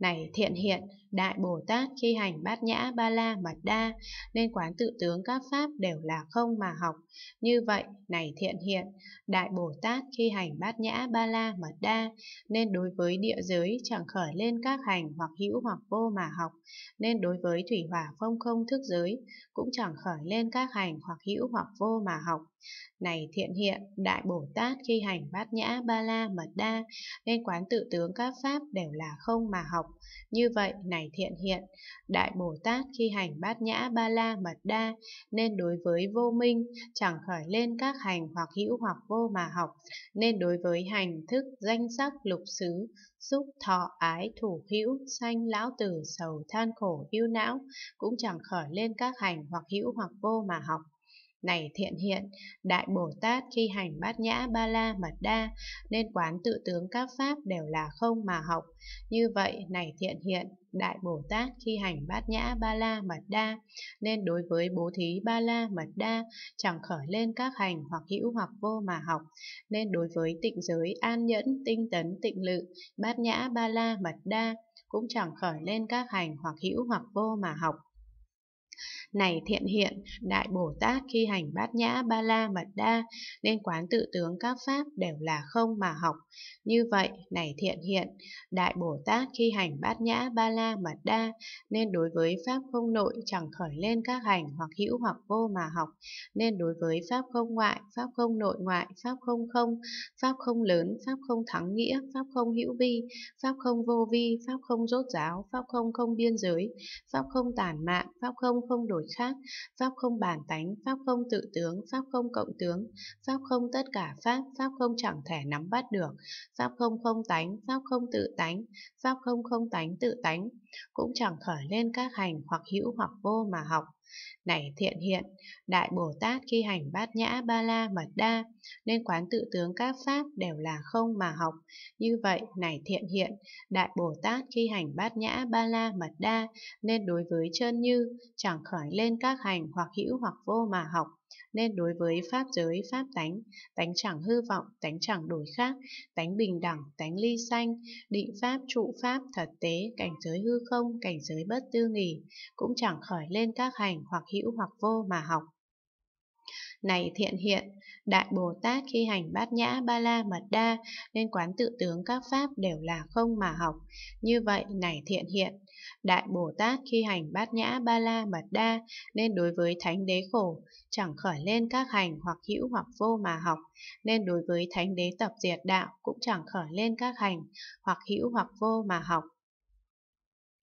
Này thiện hiện, Đại Bồ Tát khi hành bát nhã ba la mật đa, nên quán tự tướng các pháp đều là không mà học. Như vậy, này thiện hiện, Đại Bồ Tát khi hành bát nhã ba la mật đa, nên đối với địa giới chẳng khởi lên các hành hoặc hữu hoặc vô mà học, nên đối với thủy hỏa phong không thức giới, cũng chẳng khởi lên các hành hoặc hữu hoặc vô mà học. Này thiện hiện, Đại Bồ Tát khi hành bát nhã ba la mật đa, nên quán tự tướng các pháp đều là không mà học. Như vậy, này thiện hiện, Đại Bồ Tát khi hành bát nhã ba la mật đa, nên đối với vô minh, chẳng khởi lên các hành hoặc hữu hoặc vô mà học, nên đối với hành thức danh sắc lục xứ, xúc thọ ái thủ hữu, sanh lão tử sầu than khổ ưu não, cũng chẳng khởi lên các hành hoặc hữu hoặc vô mà học. Này thiện hiện, Đại Bồ Tát khi hành bát nhã ba la mật đa, nên quán tự tướng các pháp đều là không mà học. Như vậy, này thiện hiện, Đại Bồ Tát khi hành bát nhã ba la mật đa, nên đối với bố thí ba la mật đa, chẳng khởi lên các hành hoặc hữu hoặc vô mà học, nên đối với tịnh giới an nhẫn, tinh tấn, tịnh lự, bát nhã ba la mật đa, cũng chẳng khởi lên các hành hoặc hữu hoặc vô mà học này thiện hiện, Đại Bồ Tát khi hành bát nhã ba la mật đa, nên quán tự tướng các pháp đều là không mà học. Như vậy, này thiện hiện, Đại Bồ Tát khi hành bát nhã ba la mật đa, nên đối với pháp không nội chẳng khởi lên các hành hoặc hữu hoặc vô mà học, nên đối với pháp không ngoại, pháp không nội ngoại, pháp không không, pháp không lớn, pháp không thắng nghĩa, pháp không hữu vi, pháp không vô vi, pháp không rốt giáo, pháp không không biên giới, pháp không tàn mạn, pháp không không đổi khác, pháp không bản tánh, pháp không tự tướng, pháp không cộng tướng, pháp không tất cả pháp, pháp không chẳng thể nắm bắt được, pháp không không tánh, pháp không tự tánh, pháp không không tánh tự tánh, cũng chẳng khởi lên các hành hoặc hữu hoặc vô mà học. Này thiện hiện, Đại Bồ Tát khi hành bát nhã ba la mật đa, nên quán tự tướng các pháp đều là không mà học. Như vậy, này thiện hiện, Đại Bồ Tát khi hành bát nhã ba la mật đa, nên đối với chân như, chẳng khởi lên các hành hoặc hữu hoặc vô mà học. Nên đối với pháp giới, pháp tánh, tánh chẳng hư vọng, tánh chẳng đổi khác, tánh bình đẳng, tánh ly sanh, định pháp, trụ pháp, thật tế, cảnh giới hư không, cảnh giới bất tư nghỉ, cũng chẳng khởi lên các hành hoặc hữu hoặc vô mà học. Này thiện hiện, Đại Bồ Tát khi hành bát nhã ba la mật đa nên quán tự tướng các pháp đều là không mà học. Như vậy, này thiện hiện, Đại Bồ Tát khi hành bát nhã ba la mật đa nên đối với thánh đế khổ, chẳng khởi lên các hành hoặc hữu hoặc vô mà học, nên đối với thánh đế tập diệt đạo cũng chẳng khởi lên các hành hoặc hữu hoặc vô mà học.